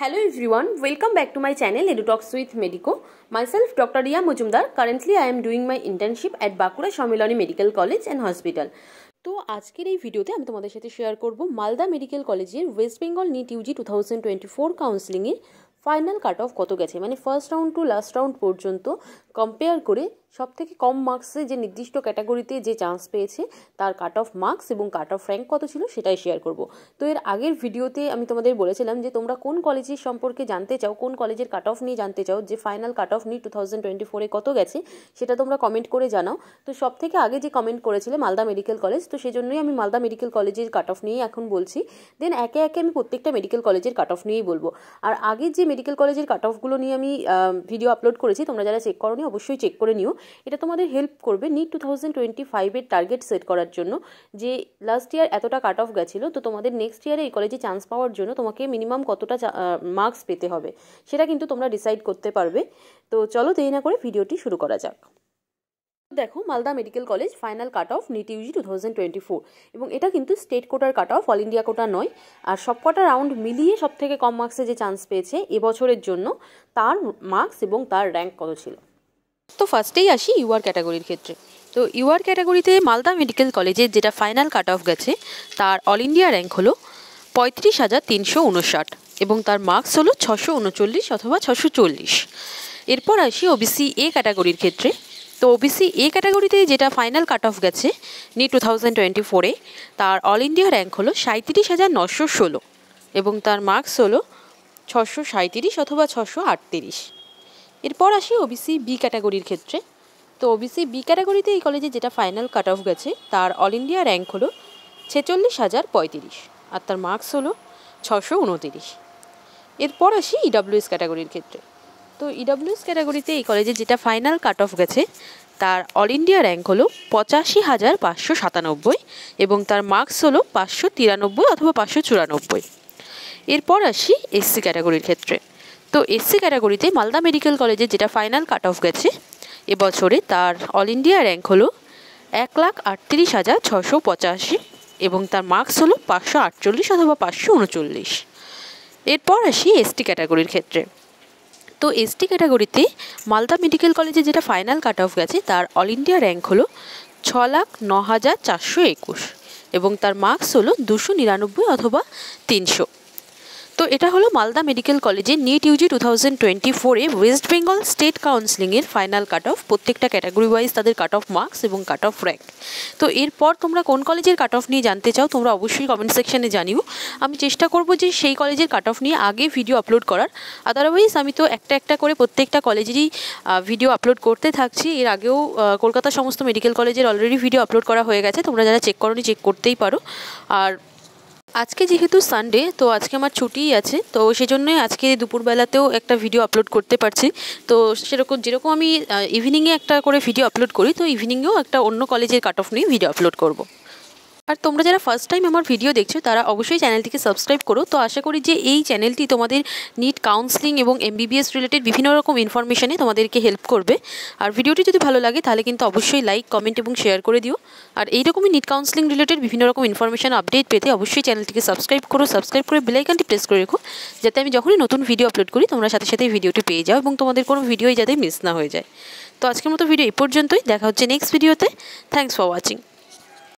Hello everyone, welcome back to my channel EduTalks with Medico. Myself Dr. Ria Mujumdar. Currently I am doing my internship at Bakura Shomilani Medical College and Hospital. তো আজকের এই ভিডিওতে আমি তোমাদের সাথে share করব Malda medical কলেজের West Bengal NEET UG two thousand twenty four কাউন্সিলিংয়ের ফাইনাল কাট অফ কত গেছে মানে first round to last round পর্যন্ত কম্পেয়ার করে সব থেকে কম মার্কসে যে নির্দিষ্ট ক্যাটাগরিতে যে চান্স পেয়েছে তার কাট অফ মার্কস এবং কাট অফ র্যাঙ্ক কত ছিল সেটাই শেয়ার করব তো এর আগের ভিডিওতে আমি তোমাদের বলেছিলাম যে তোমরা কোন কলেজের সম্পর্কে জানতে চাও কোন কলেজের কাট অফ নিয়ে জানতে চাও যে ফাইনাল কাট অফ নিয়ে টু থাউজেন্ড টোয়েন্টি ফোরে কত গেছে সেটা তোমরা কমেন্ট করে জানাও তো সব থেকে আগে যে কমেন্ট করেছিলে মালদা মেডিকেল কলেজ তো সেই জন্যই আমি মালদা মেডিকেল কলেজের কাট অফ নিয়েই এখন বলছি দেন একে একে আমি প্রত্যেকটা মেডিকেল কলেজের কাট অফ নিয়েই বলবো আর আগের যে মেডিকেল কলেজের কাট অফগুলো নিয়ে আমি ভিডিও আপলোড করেছি তোমরা যারা চেক করো অবশ্যই চেক করে নিও এটা তোমাদের হেল্প করবে নিট টু থাউজেন্ড টোয়েন্টি ফাইভের টার্গেট সেট করার জন্য যে লাস্ট ইয়ার এতটা কাট অফ গেছিলো তো তোমাদের নেক্সট ইয়ারে এই কলেজে চান্স পাওয়ার জন্য তোমাকে মিনিমাম কতটা মার্কস পেতে হবে সেটা কিন্তু তোমরা ডিসাইড করতে পারবে তো চলো দেরি না করে ভিডিওটি শুরু করা যাক দেখো Malda medical college final cut off NEET UG two thousand twenty four এবং এটা কিন্তু স্টেট কোটার cut off all India quota নয় আর সবকটা রাউন্ড মিলিয়ে সব থেকে কম মার্কসে যে চান্স পেয়েছে এবছরের জন্য তার মার্কস এবং তার র্যাঙ্ক কত ছিল তো ফার্স্টেই আসি ইউআর ক্যাটাগরির ক্ষেত্রে তো ইউআর ক্যাটাগরিতে মালদা মেডিকেল কলেজের যেটা ফাইনাল কাট অফ গেছে তার অল ইন্ডিয়া র্যাঙ্ক হলো পঁয়ত্রিশ হাজার তিনশো উনষাট এবং তার মার্কস হলো ছশো উনচল্লিশ অথবা ছশো চল্লিশ এরপর আসি ওবিসি এ ক্যাটাগরির ক্ষেত্রে তো ওবিসি এ ক্যাটাগরিতে যেটা ফাইনাল কাট অফ গেছে নি টু থাউজেন্ড টোয়েন্টি ফোরে তার অল ইন্ডিয়া র্যাঙ্ক হলো সাঁত্রিশ হাজার নশো ষোলো এবং তার মার্কস হলো ছশো সাঁত্রিশ অথবা ছশো আটত্রিশ এরপর আসি ওবিসি বি ক্যাটাগরির ক্ষেত্রে তো ওবিসি বি ক্যাটাগরিতে এই কলেজে যেটা ফাইনাল কাট অফ গেছে তার অল ইন্ডিয়া র্যাঙ্ক হলো ছেচল্লিশ হাজার পঁয়ত্রিশ আর তার মার্কস হলো ছশো উনতিরিশ এরপর আসি ইডাব্লিউএস e ক্যাটাগরির ক্ষেত্রে তো ইডাব্লিউএস e ক্যাটাগরিতে এই কলেজে যেটা ফাইনাল কাট অফ গেছে তার অল ইন্ডিয়া র্যাঙ্ক হলো পঁচাশি হাজার পাঁচশো সাতানব্বই এবং তার মার্কস হলো পাঁচশো তিরানব্বই অথবা পাঁচশো চুরানব্বই এরপর আসি এসসি ক্যাটাগরির ক্ষেত্রে তো এসসি ক্যাটাগরিতে মালদা মেডিকেল কলেজে যেটা ফাইনাল কাট অফ গেছে এবছরে তার অল ইন্ডিয়া র্যাঙ্ক হলো এক লাখ আটত্রিশ হাজার ছশো পঁচাশি এবং তার মার্কস হলো পাঁচশো আটচল্লিশ অথবা পাঁচশো উনচল্লিশ এরপর আসি এসটি ক্যাটাগরির ক্ষেত্রে তো এসটি ক্যাটাগরিতে মালদা মেডিকেল কলেজে যেটা ফাইনাল কাট অফ গেছে তার অল ইন্ডিয়া র্যাঙ্ক হলো ছ লাখ ন হাজার চারশো একুশ এবং তার মার্কস হলো দুশো নিরানব্বই অথবা তিনশো এটা হলো মালদা মেডিকেল কলেজে NEET UG two thousand twenty ফোরে ওয়েস্ট বেঙ্গল স্টেট কাউন্সিলিংয়ের ফাইনাল কাট অফ প্রত্যেকটা ক্যাটাগরি ওয়াইজ তাদের কাট অফ মার্কস এবং কাট অফ র্যাঙ্ক তো এরপর তোমরা কোন কলেজের কাট অফ নিয়ে জানতে চাও তোমরা অবশ্যই কমেন্ট সেকশানে জানিও আমি চেষ্টা করব যে সেই কলেজের কাট অফ নিয়ে আগে ভিডিও আপলোড করার আদারওয়াইজ আমি তো একটা একটা করে প্রত্যেকটা কলেজেরই ভিডিও আপলোড করতে থাকছি এর আগেও কলকাতা সমস্ত মেডিকেল কলেজের অলরেডি ভিডিও আপলোড করা হয়ে গেছে তোমরা যারা চেক করো চেক করতেই পারো আর আজকে যেহেতু সানডে তো আজকে আমার ছুটিই আছে তো সেই জন্যই আজকে দুপুরবেলাতেও একটা ভিডিও আপলোড করতে পারছি তো সেরকম যেরকম আমি ইভিনিংয়ে একটা করে ভিডিও আপলোড করি তো ইভিনিংয়েও একটা অন্য কলেজের কাট অফ নিয়ে ভিডিও আপলোড করবো আর তোমরা যারা ফার্স্ট টাইম আমার ভিডিও দেখছো তারা অবশ্যই চ্যানেলটিকে সাবস্ক্রাইব করো তো আশা করি যে এই চ্যানেলটি তোমাদের নিট কাউন্সিলিং এবং এমবিবিএস রিলেটেড বিভিন্ন রকম ইনফরমেশানে তোমাদেরকে হেল্প করবে আর ভিডিওটি যদি ভালো লাগে তাহলে কিন্তু অবশ্যই লাইক কমেন্ট এবং শেয়ার করে দিও আর এইরকমই নিট কাউন্সিলিং রিলেটেড বিভিন্ন রকম ইনফরমেশান আপডেট পেতে অবশ্যই চ্যানেলটিকে সাবস্ক্রাইব করো সাবস্ক্রাইব করে বেলাইকানটি প্রেস করে রেখো যাতে আমি যখনই নতুন ভিডিও আপলোড করি তোমরা সাথে সাথে ভিডিওটি পেয়ে যাও এবং তোমাদের কোনো ভিডিওই যাতে মিস না হয়ে যায় তো আজকের মতো ভিডিও এই পর্যন্তই দেখা হচ্ছে নেক্সট ভিডিওতে থ্যাংকস ফর ওয়াচিং